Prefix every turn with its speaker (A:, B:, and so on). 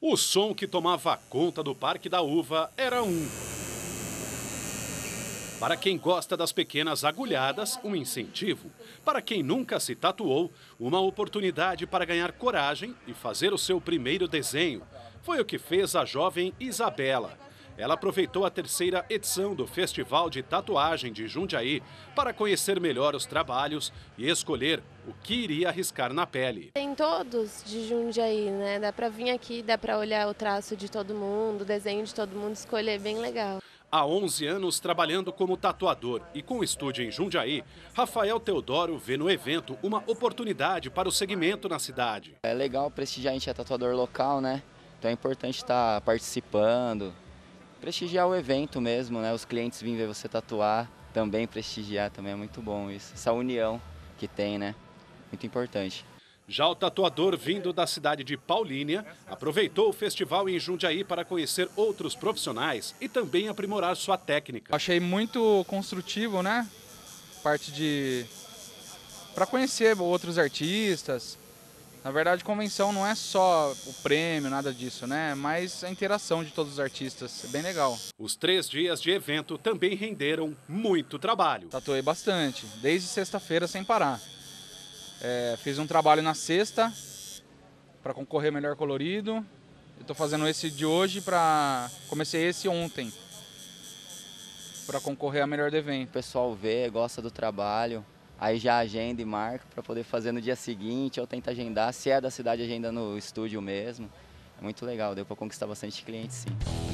A: O som que tomava conta do Parque da Uva era um. Para quem gosta das pequenas agulhadas, um incentivo. Para quem nunca se tatuou, uma oportunidade para ganhar coragem e fazer o seu primeiro desenho. Foi o que fez a jovem Isabela, ela aproveitou a terceira edição do Festival de Tatuagem de Jundiaí para conhecer melhor os trabalhos e escolher o que iria arriscar na pele.
B: Tem todos de Jundiaí, né? Dá para vir aqui, dá para olhar o traço de todo mundo, o desenho de todo mundo, escolher é bem legal.
A: Há 11 anos trabalhando como tatuador e com estúdio em Jundiaí, Rafael Teodoro vê no evento uma oportunidade para o segmento na cidade.
C: É legal prestigiar a gente é tatuador local, né? Então é importante estar participando, prestigiar o evento mesmo, né? Os clientes vêm ver você tatuar, também prestigiar, também é muito bom isso. Essa união que tem, né? Muito importante.
A: Já o tatuador vindo da cidade de Paulínia aproveitou o festival em Jundiaí para conhecer outros profissionais e também aprimorar sua técnica. Achei muito construtivo, né? Parte de
D: para conhecer outros artistas, na verdade, convenção não é só o prêmio, nada disso, né? É Mas a interação de todos os artistas, é bem legal.
A: Os três dias de evento também renderam muito trabalho. Tatuei bastante, desde sexta-feira sem parar.
D: É, fiz um trabalho na sexta para concorrer melhor colorido. Eu tô fazendo esse de hoje para comecei esse ontem
C: para concorrer a melhor do evento. O pessoal vê, gosta do trabalho, aí já agenda e marca para poder fazer no dia seguinte ou tenta agendar. Se é da cidade, agenda no estúdio mesmo. É muito legal, deu para conquistar bastante clientes sim.